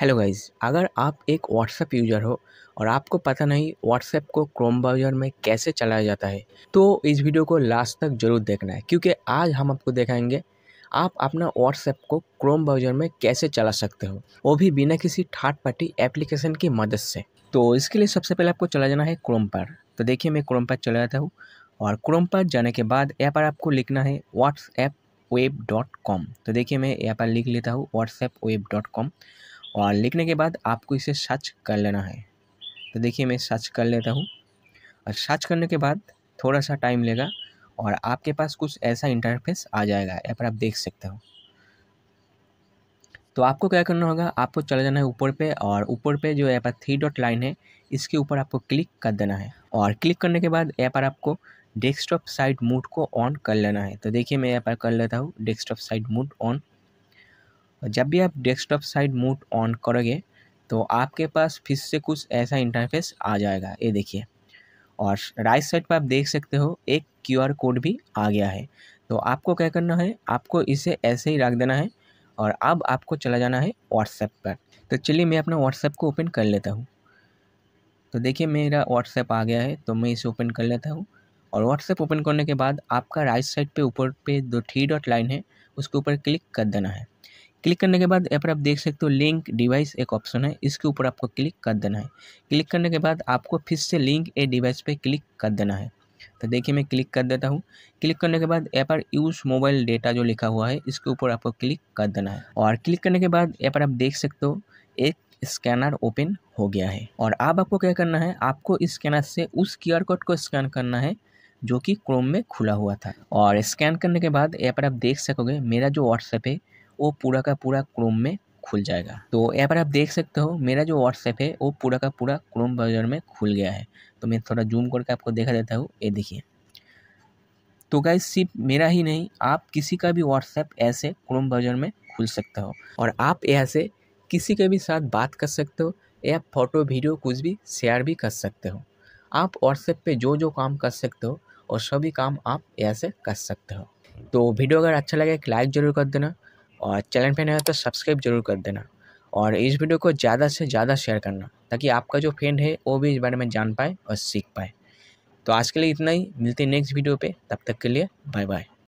hello guys अगर आप एक व्हाट्सएप यूज़र हो और आपको पता नहीं व्हाट्सएप को क्रोम ब्राउज़र में कैसे चलाया जाता है तो इस वीडियो को लास्ट तक ज़रूर देखना है क्योंकि आज हम आपको दिखाएंगे आप अपना व्हाट्सएप को क्रोम ब्राउज़र में कैसे चला सकते हो वो भी बिना किसी थर्ड पार्टी एप्लीकेशन की मदद से तो इसके लिए सबसे पहले आपको चला जाना है क्रोम पर तो देखिए मैं क्रोम पर चला जाता हूँ और क्रोम पर जाने के बाद यहाँ पर आपको लिखना है व्हाट्सएप वेब डॉट कॉम तो देखिए मैं यहाँ पर लिख लेता हूँ व्हाट्सएप वेब डॉट कॉम और लिखने के बाद आपको इसे सर्च कर लेना है तो देखिए मैं सर्च कर लेता हूँ और सर्च करने के बाद थोड़ा सा टाइम लेगा और आपके पास कुछ ऐसा इंटरफेस आ जाएगा यहाँ पर आप देख सकते हो तो आपको क्या करना होगा आपको चले जाना है ऊपर पे और ऊपर पे जो यहाँ पर थ्री डॉट लाइन है इसके ऊपर आपको क्लिक कर देना है और क्लिक करने के बाद यहाँ पर आपको डेस्कटॉप साइड मोड को ऑन कर लेना है तो देखिए मैं यहाँ पर कर लेता हूँ डेस्कटॉप साइड मोड ऑन जब भी आप डेस्कटॉप साइड मोड ऑन करोगे तो आपके पास फिर से कुछ ऐसा इंटरफेस आ जाएगा ये देखिए और राइट साइड पर आप देख सकते हो एक क्यू कोड भी आ गया है तो आपको क्या करना है आपको इसे ऐसे ही रख देना है और अब आपको चला जाना है व्हाट्सएप पर तो चलिए मैं अपना व्हाट्सएप को ओपन कर लेता हूँ तो देखिए मेरा व्हाट्सएप आ गया है तो मैं इसे ओपन कर लेता हूँ और व्हाट्सएप ओपन करने के बाद आपका राइट साइड पे ऊपर पे दो थ्री डॉट लाइन है उसके ऊपर क्लिक कर देना है क्लिक करने के बाद यहाँ पर आप देख सकते हो लिंक डिवाइस एक ऑप्शन है इसके ऊपर आपको क्लिक कर देना है क्लिक करने के बाद आपको फिर से लिंक ए डिवाइस पे क्लिक कर देना है तो देखिए मैं क्लिक कर देता हूँ क्लिक करने के बाद यहाँ पर यूज़ मोबाइल डेटा जो लिखा हुआ है इसके ऊपर आपको क्लिक कर देना है और क्लिक करने के बाद यहाँ पर आप देख सकते हो एक स्कैनर ओपन हो गया है और अब आपको क्या करना है आपको इस स्कैनर से उस क्यू कोड को स्कैन करना है जो कि क्रोम में खुला हुआ था और स्कैन करने के बाद यहाँ पर आप देख सकोगे मेरा जो व्हाट्सएप है वो पूरा का पूरा क्रोम में खुल जाएगा तो यहाँ पर आप देख सकते हो मेरा जो व्हाट्सएप है वो पूरा का पूरा क्रोम ब्राउज़र में खुल गया है तो मैं थोड़ा जूम करके आपको देखा देता हूँ ये देखिए तो गाइज सिर्फ मेरा ही नहीं आप किसी का भी व्हाट्सएप ऐसे क्रोम ब्राउज़र में खुल सकते हो और आप यहाँ से किसी के भी साथ बात कर सकते हो या फ़ोटो वीडियो कुछ भी शेयर भी कर सकते हो आप व्हाट्सएप पे जो जो काम कर सकते हो और सभी काम आप यहाँ से कर सकते हो तो वीडियो अगर अच्छा लगे एक लाइक ज़रूर कर देना और चैनल पर नहीं हो तो सब्सक्राइब जरूर कर देना और इस वीडियो को ज़्यादा से ज़्यादा शेयर करना ताकि आपका जो फ्रेंड है वो भी इस बारे में जान पाए और सीख पाए तो आज के लिए इतना ही मिलते हैं नेक्स्ट वीडियो पे तब तक के लिए बाय बाय